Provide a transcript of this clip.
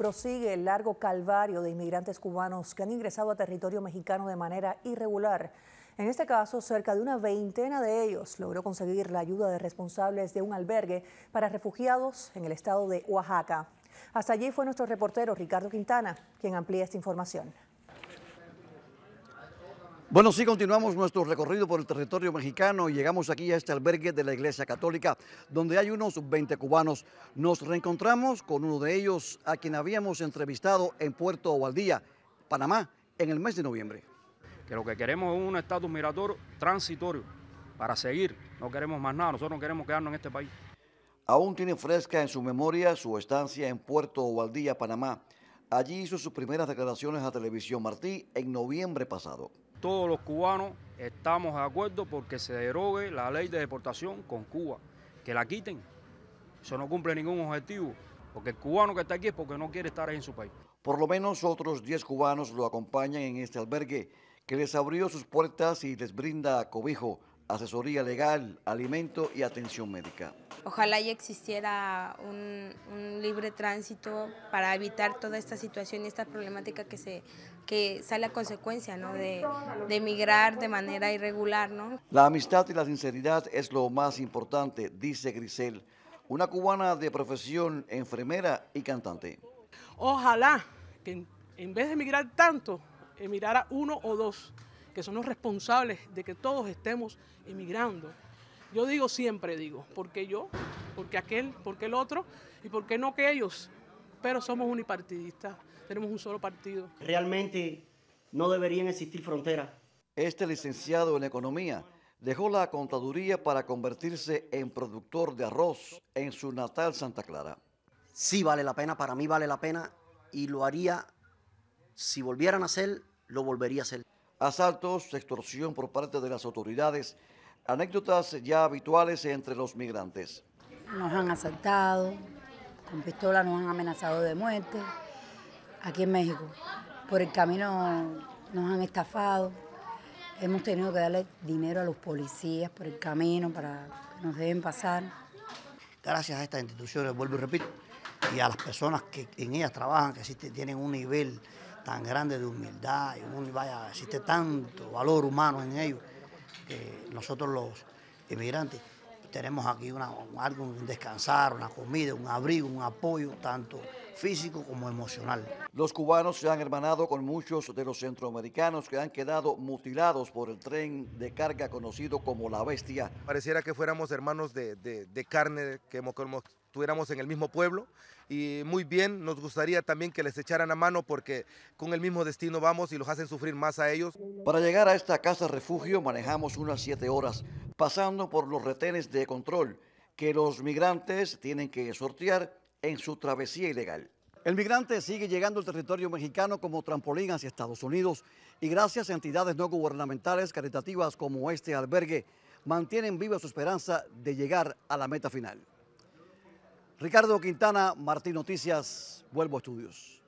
Prosigue el largo calvario de inmigrantes cubanos que han ingresado a territorio mexicano de manera irregular. En este caso, cerca de una veintena de ellos logró conseguir la ayuda de responsables de un albergue para refugiados en el estado de Oaxaca. Hasta allí fue nuestro reportero Ricardo Quintana, quien amplía esta información. Bueno, sí, continuamos nuestro recorrido por el territorio mexicano y llegamos aquí a este albergue de la Iglesia Católica, donde hay unos 20 cubanos. Nos reencontramos con uno de ellos, a quien habíamos entrevistado en Puerto Ovaldía, Panamá, en el mes de noviembre. Que lo que queremos es un estatus migratorio transitorio para seguir. No queremos más nada, nosotros no queremos quedarnos en este país. Aún tiene fresca en su memoria su estancia en Puerto Ovaldía, Panamá. Allí hizo sus primeras declaraciones a Televisión Martí en noviembre pasado todos los cubanos estamos de acuerdo porque se derogue la ley de deportación con Cuba, que la quiten. Eso no cumple ningún objetivo, porque el cubano que está aquí es porque no quiere estar en su país. Por lo menos otros 10 cubanos lo acompañan en este albergue, que les abrió sus puertas y les brinda cobijo asesoría legal, alimento y atención médica. Ojalá ya existiera un, libre tránsito para evitar toda esta situación y esta problemática que se que sale a consecuencia de, emigrar de manera irregular. ¿no? La amistad y la sinceridad es lo más importante, dice Grisel, una cubana de profesión enfermera y cantante. Ojalá que en, en vez de emigrar tanto, emigrara uno o dos que son los responsables de que todos estemos emigrando. Yo digo siempre, digo, ¿por qué yo? ¿Por qué aquel? ¿Por qué el otro? ¿Y por qué no que ellos? Pero somos unipartidistas, tenemos un solo partido. Realmente no deberían existir fronteras. Este licenciado en economía dejó la contaduría para convertirse en productor de arroz en su natal Santa Clara. Sí vale la pena, para mí vale la pena y lo haría, si volvieran a ser, lo volvería a hacer asaltos, extorsión por parte de las autoridades, anécdotas ya habituales entre los migrantes. Nos han asaltado, con pistola nos han amenazado de muerte aquí en México. Por el camino nos han estafado, hemos tenido que darle dinero a los policías por el camino para que nos dejen pasar. Gracias a estas instituciones, vuelvo y repito, y a las personas que en ellas trabajan, que sí tienen un nivel tan grande de humildad, y vaya, existe tanto valor humano en ellos, que nosotros los inmigrantes tenemos aquí una, algo, un descansar, una comida, un abrigo, un apoyo, tanto físico como emocional. Los cubanos se han hermanado con muchos de los centroamericanos que han quedado mutilados por el tren de carga conocido como la bestia. Pareciera que fuéramos hermanos de, de carne que hemos, estuviéramos en el mismo pueblo y muy bien, nos gustaría también que les echaran a mano porque con el mismo destino vamos y los hacen sufrir más a ellos. Para llegar a esta casa refugio manejamos unas siete horas, pasando por los retenes de control que los migrantes tienen que sortear en su travesía ilegal. El migrante sigue llegando al territorio mexicano como trampolín hacia Estados Unidos y gracias a entidades no gubernamentales caritativas como este albergue mantienen viva su esperanza de llegar a la meta final. Ricardo Quintana, Martín Noticias, vuelvo a estudios.